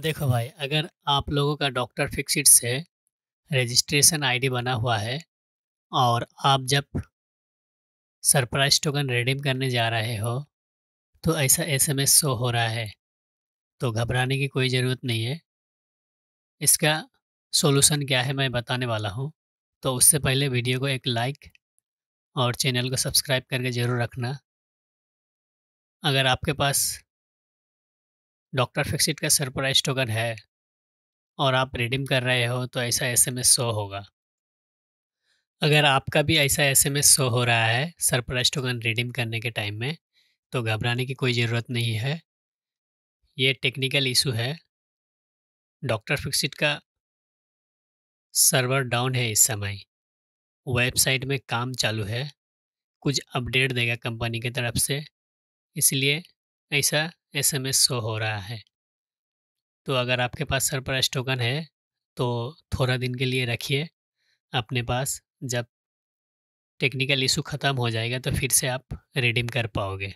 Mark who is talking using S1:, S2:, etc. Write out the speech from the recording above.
S1: देखो भाई अगर आप लोगों का डॉक्टर फिक्सिट से रजिस्ट्रेशन आईडी बना हुआ है और आप जब सरप्राइज टोकन रिडीम करने जा रहे हो तो ऐसा एसएमएस शो हो रहा है तो घबराने की कोई ज़रूरत नहीं है इसका सॉल्यूशन क्या है मैं बताने वाला हूँ तो उससे पहले वीडियो को एक लाइक और चैनल को सब्सक्राइब करके ज़रूर रखना अगर आपके पास डॉक्टर फिक्सिट का सरप्राइज टोकन है और आप रिडीम कर रहे हो तो ऐसा एस एम शो होगा अगर आपका भी ऐसा एस एम शो हो रहा है सरप्राइज टोकन रिडीम करने के टाइम में तो घबराने की कोई ज़रूरत नहीं है ये टेक्निकल इशू है डॉक्टर फिक्सिट का सर्वर डाउन है इस समय वेबसाइट में काम चालू है कुछ अपडेट देगा कंपनी की तरफ से इसलिए ऐसा एसएमएस शो हो रहा है तो अगर आपके पास सरप्राइज टोकन है तो थोड़ा दिन के लिए रखिए अपने पास जब टेक्निकल इशू ख़त्म हो जाएगा तो फिर से आप रिडीम कर पाओगे